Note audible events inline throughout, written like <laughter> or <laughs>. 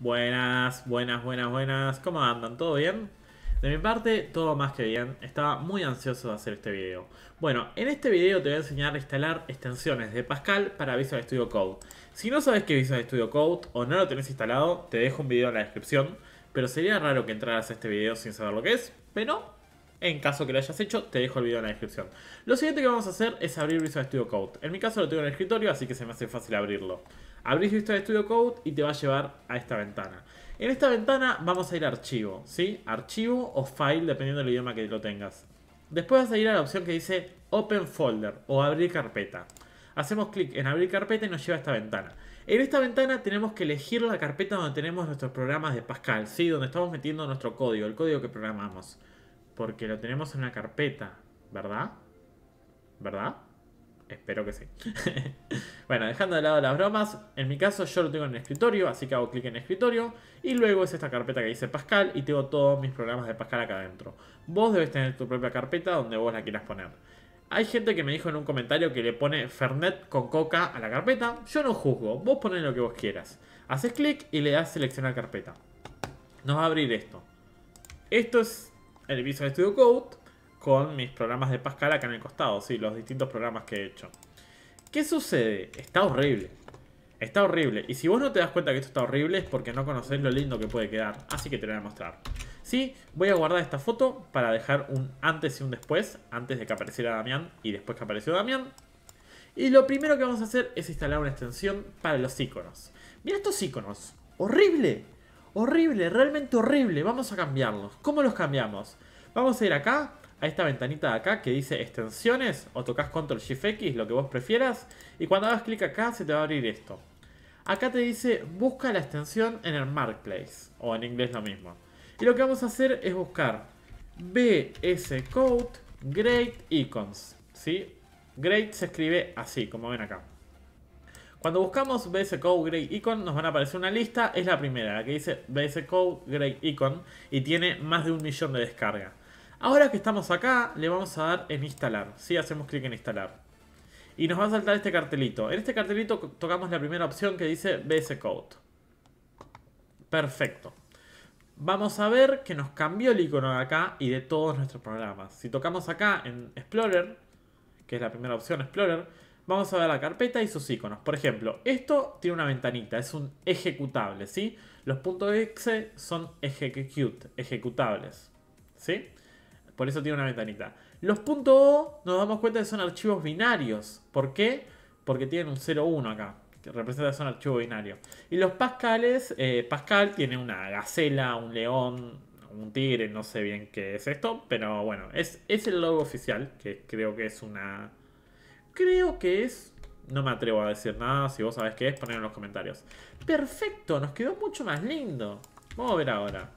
Buenas, buenas, buenas, buenas. ¿Cómo andan? ¿Todo bien? De mi parte, todo más que bien. Estaba muy ansioso de hacer este video. Bueno, en este video te voy a enseñar a instalar extensiones de Pascal para Visual Studio Code. Si no sabes qué es Visual Studio Code o no lo tenés instalado, te dejo un video en la descripción. Pero sería raro que entraras a este video sin saber lo que es, pero... En caso que lo hayas hecho, te dejo el video en la descripción. Lo siguiente que vamos a hacer es abrir Visual Studio Code. En mi caso lo tengo en el escritorio, así que se me hace fácil abrirlo. Abrís de Studio Code y te va a llevar a esta ventana. En esta ventana vamos a ir a archivo, ¿sí? Archivo o file, dependiendo del idioma que lo tengas. Después vas a ir a la opción que dice Open Folder o Abrir Carpeta. Hacemos clic en Abrir Carpeta y nos lleva a esta ventana. En esta ventana tenemos que elegir la carpeta donde tenemos nuestros programas de Pascal, ¿sí? Donde estamos metiendo nuestro código, el código que programamos. Porque lo tenemos en una carpeta, ¿verdad? ¿Verdad? Espero que sí. <laughs> bueno, dejando de lado las bromas, en mi caso yo lo tengo en el escritorio, así que hago clic en escritorio y luego es esta carpeta que dice Pascal y tengo todos mis programas de Pascal acá adentro. Vos debes tener tu propia carpeta donde vos la quieras poner. Hay gente que me dijo en un comentario que le pone Fernet con coca a la carpeta. Yo no juzgo, vos pones lo que vos quieras. Haces clic y le das seleccionar carpeta. Nos va a abrir esto. Esto es el Visual Studio Code con mis programas de Pascal acá en el costado, sí, los distintos programas que he hecho. ¿Qué sucede? Está horrible. Está horrible. Y si vos no te das cuenta que esto está horrible es porque no conocés lo lindo que puede quedar. Así que te lo voy a mostrar. Sí, voy a guardar esta foto para dejar un antes y un después. Antes de que apareciera Damián y después que apareció Damián. Y lo primero que vamos a hacer es instalar una extensión para los iconos. Mira estos iconos. Horrible. Horrible, realmente horrible. Vamos a cambiarlos. ¿Cómo los cambiamos? Vamos a ir acá a esta ventanita de acá que dice extensiones o tocas control shift X, lo que vos prefieras. Y cuando hagas clic acá se te va a abrir esto. Acá te dice busca la extensión en el marketplace o en inglés lo mismo. Y lo que vamos a hacer es buscar BS Code Great Icons. ¿sí? Great se escribe así, como ven acá. Cuando buscamos BS Code Great Icon nos van a aparecer una lista. Es la primera, la que dice BS Code Great Icon y tiene más de un millón de descargas. Ahora que estamos acá, le vamos a dar en instalar. Si hacemos clic en instalar. Y nos va a saltar este cartelito. En este cartelito tocamos la primera opción que dice BS Code. Perfecto. Vamos a ver que nos cambió el icono de acá y de todos nuestros programas. Si tocamos acá en Explorer, que es la primera opción Explorer, vamos a ver la carpeta y sus iconos. Por ejemplo, esto tiene una ventanita, es un ejecutable, ¿sí? Los puntos .exe son ejecutables, ¿sí? Por eso tiene una ventanita. Los .o nos damos cuenta que son archivos binarios. ¿Por qué? Porque tienen un 0,1 acá. Que representa que son archivos binarios. Y los pascales, eh, Pascal tiene una gacela, un león, un tigre, no sé bien qué es esto, pero bueno, es, es el logo oficial, que creo que es una... Creo que es... No me atrevo a decir nada, si vos sabés qué es, ponedlo en los comentarios. Perfecto, nos quedó mucho más lindo. Vamos a ver ahora.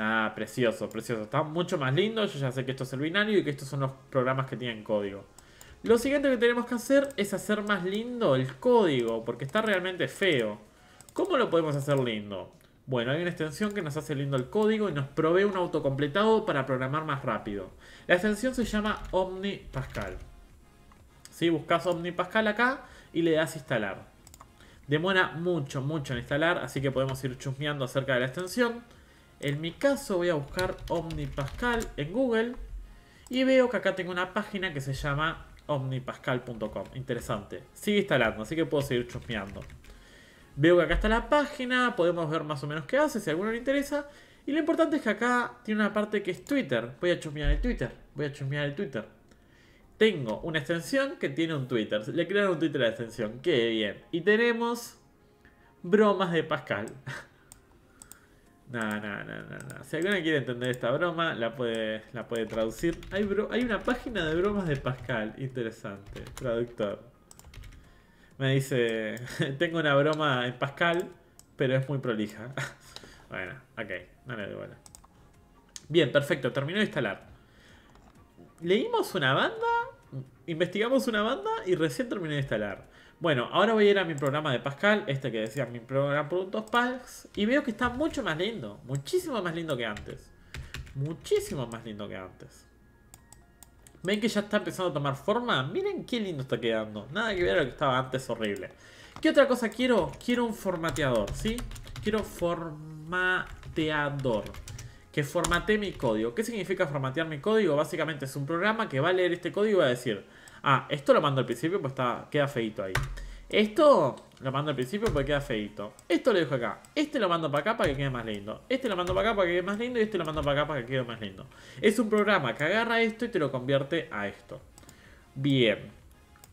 Ah, precioso, precioso. Está mucho más lindo. Yo ya sé que esto es el binario y que estos son los programas que tienen código. Lo siguiente que tenemos que hacer es hacer más lindo el código, porque está realmente feo. ¿Cómo lo podemos hacer lindo? Bueno, hay una extensión que nos hace lindo el código y nos provee un autocompletado para programar más rápido. La extensión se llama OmniPascal. Pascal. Si buscas OmniPascal acá y le das instalar. Demora mucho, mucho en instalar, así que podemos ir chusmeando acerca de la extensión. En mi caso voy a buscar OmniPascal en Google y veo que acá tengo una página que se llama omnipascal.com. Interesante. Sigue instalando, así que puedo seguir chusmeando. Veo que acá está la página, podemos ver más o menos qué hace, si a alguno le interesa. Y lo importante es que acá tiene una parte que es Twitter. Voy a chusmear el Twitter, voy a chusmear el Twitter. Tengo una extensión que tiene un Twitter. Le crearon un Twitter a la extensión, qué bien. Y tenemos bromas de Pascal. <laughs> no, no, no, no. Si alguien quiere entender esta broma, la puede, la traducir. Hay, una página de bromas de Pascal, interesante. Traductor. Me dice, <laughs> tengo una broma en Pascal, pero es muy prolija. <laughs> bueno, ok, no le Bien, perfecto, terminó de instalar. Leímos una banda, investigamos una banda y recién terminé de instalar. Bueno, ahora voy a ir a mi programa de Pascal, este que decía mi programa Productos Pax, y veo que está mucho más lindo, muchísimo más lindo que antes. Muchísimo más lindo que antes. ¿Ven que ya está empezando a tomar forma? Miren qué lindo está quedando. Nada que ver lo que estaba antes horrible. ¿Qué otra cosa quiero? Quiero un formateador, ¿sí? Quiero formateador. Que formate mi código. ¿Qué significa formatear mi código? Básicamente es un programa que va a leer este código y va a decir... Ah, esto lo mando al principio pues está, queda feito ahí. Esto lo mando al principio porque queda feito. Esto lo dejo acá. Este lo mando para acá para que quede más lindo. Este lo mando para acá para que quede más lindo. Y este lo mando para acá para que quede más lindo. Es un programa que agarra esto y te lo convierte a esto. Bien.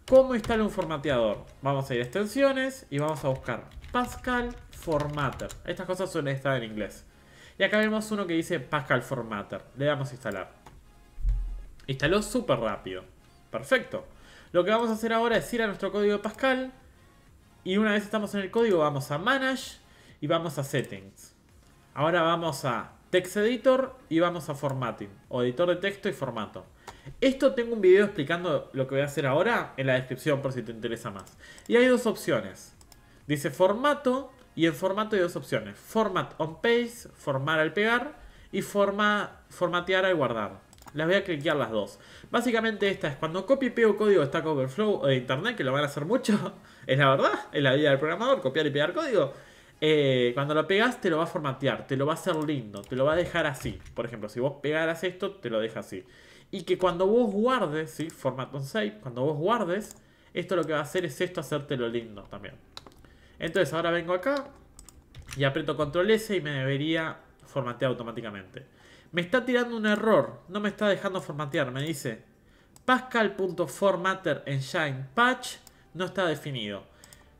¿Cómo instala un formateador? Vamos a ir a extensiones y vamos a buscar Pascal Formatter. Estas cosas suelen estar en inglés. Y acá vemos uno que dice Pascal Formatter. Le damos a instalar. Instaló súper rápido. Perfecto. Lo que vamos a hacer ahora es ir a nuestro código Pascal. Y una vez estamos en el código vamos a Manage y vamos a Settings. Ahora vamos a Text Editor y vamos a Formatting. O editor de texto y formato. Esto tengo un video explicando lo que voy a hacer ahora en la descripción por si te interesa más. Y hay dos opciones. Dice formato y en formato hay dos opciones. Format on page, formar al pegar y forma, formatear al guardar. Las voy a cliquear las dos. Básicamente esta es cuando copio y pego código de Stack Overflow o eh, de Internet, que lo van a hacer mucho. <laughs> Es la verdad, es la vida del programador, copiar y pegar código. Eh, cuando lo pegas te lo va a formatear, te lo va a hacer lindo, te lo va a dejar así. Por ejemplo, si vos pegaras esto, te lo deja así. Y que cuando vos guardes, ¿sí? Format on save, cuando vos guardes, esto lo que va a hacer es esto, hacértelo lindo también. Entonces ahora vengo acá y aprieto control S y me debería formatear automáticamente. Me está tirando un error. No me está dejando formatear. Me dice Pascal.formatter Shine Patch no está definido.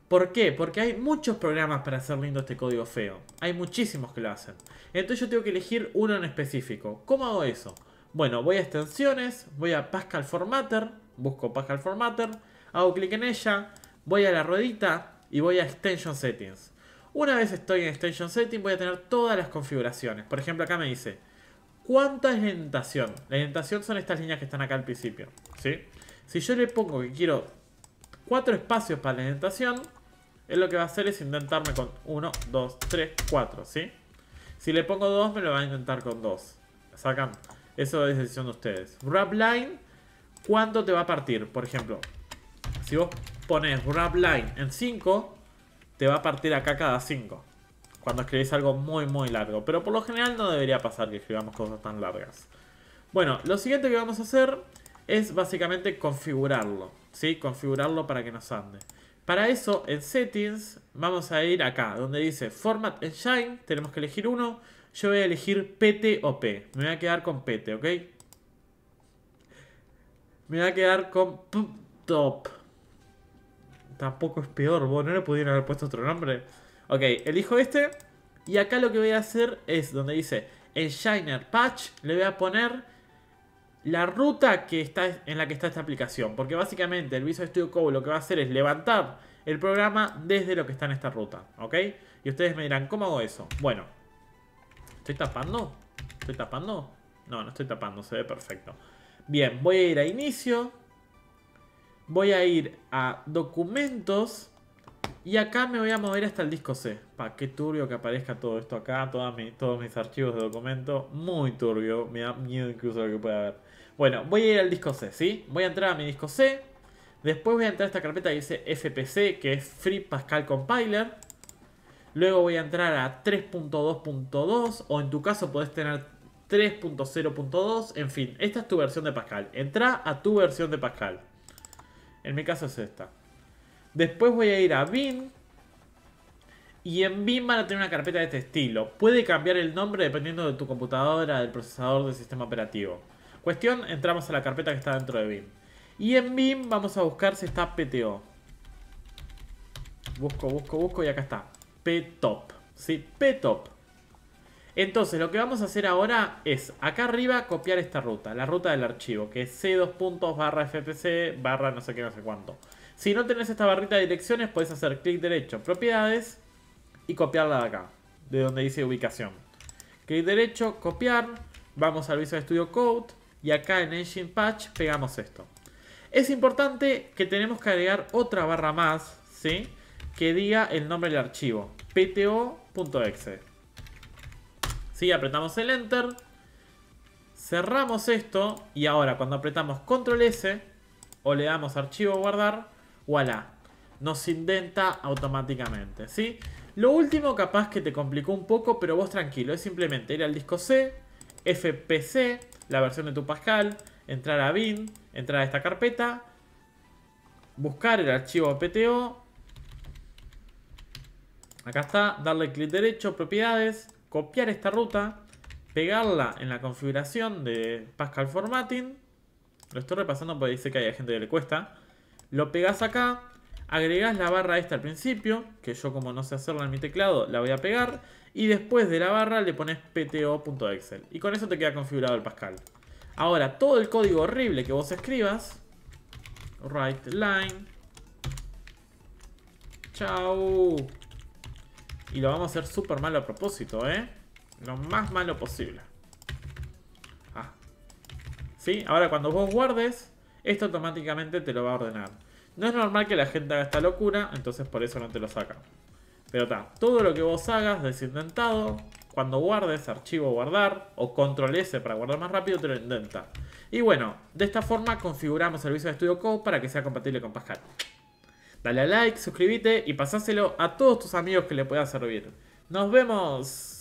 ¿Por qué? Porque hay muchos programas para hacer lindo este código feo. Hay muchísimos que lo hacen. Entonces yo tengo que elegir uno en específico. ¿Cómo hago eso? Bueno, voy a extensiones, voy a Pascal Formatter, busco Pascal Formatter, hago clic en ella, voy a la ruedita y voy a Extension Settings. Una vez estoy en Extension Settings voy a tener todas las configuraciones. Por ejemplo acá me dice ¿Cuánta es la indentación? La indentación son estas líneas que están acá al principio. ¿sí? Si yo le pongo que quiero cuatro espacios para la indentación, él lo que va a hacer es indentarme con 1, 2, 3, 4. ¿sí? Si le pongo 2, me lo va a indentar con 2. Sacan. Eso es decisión de ustedes. Wrap line, ¿cuánto te va a partir? Por ejemplo, si vos pones wrap line en 5, te va a partir acá cada 5 cuando escribís algo muy muy largo. Pero por lo general no debería pasar que escribamos cosas tan largas. Bueno, lo siguiente que vamos a hacer es básicamente configurarlo. ¿Sí? Configurarlo para que nos ande. Para eso, en Settings, vamos a ir acá, donde dice Format Engine, tenemos que elegir uno. Yo voy a elegir PT o P. Me voy a quedar con PT, ¿ok? Me voy a quedar con Ptop. Top. Tampoco es peor, vos no le pudieron haber puesto otro nombre. Ok, elijo este. Y acá lo que voy a hacer es donde dice el Shiner Patch. Le voy a poner la ruta que está en la que está esta aplicación. Porque básicamente el Visual Studio Code lo que va a hacer es levantar el programa desde lo que está en esta ruta. ¿Ok? Y ustedes me dirán, ¿cómo hago eso? Bueno. ¿Estoy tapando? ¿Estoy tapando? No, no estoy tapando, se ve perfecto. Bien, voy a ir a inicio. Voy a ir a documentos. Y acá me voy a mover hasta el disco C. Pa, qué turbio que aparezca todo esto acá, todos mis archivos de documento. Muy turbio, me da miedo incluso lo que pueda haber. Bueno, voy a ir al disco C, ¿sí? Voy a entrar a mi disco C. Después voy a entrar a esta carpeta que dice FPC, que es Free Pascal Compiler. Luego voy a entrar a 3.2.2 o en tu caso podés tener 3.0.2. En fin, esta es tu versión de Pascal. Entra a tu versión de Pascal. En mi caso es esta. Después voy a ir a bin. Y en BIM van a tener una carpeta de este estilo. Puede cambiar el nombre dependiendo de tu computadora, del procesador, del sistema operativo. Cuestión, entramos a la carpeta que está dentro de BIM. Y en BIM vamos a buscar si está PTO. Busco, busco, busco y acá está. PTOP. ¿Sí? PTOP. Entonces lo que vamos a hacer ahora es acá arriba copiar esta ruta, la ruta del archivo, que es c2 barra no sé qué, no sé cuánto. Si no tenés esta barrita de direcciones, podés hacer clic derecho, propiedades y copiarla de acá, de donde dice ubicación. Clic derecho, copiar, vamos al Visual Studio Code y acá en Engine Patch pegamos esto. Es importante que tenemos que agregar otra barra más, ¿sí? Que diga el nombre del archivo, pto.exe. Si Apretamos el Enter, cerramos esto y ahora cuando apretamos Control S o le damos archivo guardar, voilà, nos indenta automáticamente, ¿sí? Lo último capaz que te complicó un poco, pero vos tranquilo, es simplemente ir al disco C, FPC, la versión de tu Pascal, entrar a bin, entrar a esta carpeta, buscar el archivo PTO, acá está, darle clic derecho, propiedades, copiar esta ruta, pegarla en la configuración de Pascal Formatting, lo estoy repasando porque dice que hay gente que le cuesta, lo pegas acá, agregas la barra esta al principio, que yo como no sé hacerla en mi teclado, la voy a pegar. Y después de la barra le pones pto.excel. Y con eso te queda configurado el Pascal. Ahora, todo el código horrible que vos escribas, write line, chau. Y lo vamos a hacer súper malo a propósito, ¿eh? Lo más malo posible. Ah. ¿Sí? Ahora cuando vos guardes, esto automáticamente te lo va a ordenar. No es normal que la gente haga esta locura, entonces por eso no te lo saca. Pero está, todo lo que vos hagas desindentado, cuando guardes archivo guardar o control S para guardar más rápido, te lo indenta. Y bueno, de esta forma configuramos el servicio de Studio Code para que sea compatible con Pascal. Dale a like, suscríbete y pasáselo a todos tus amigos que le pueda servir. ¡Nos vemos!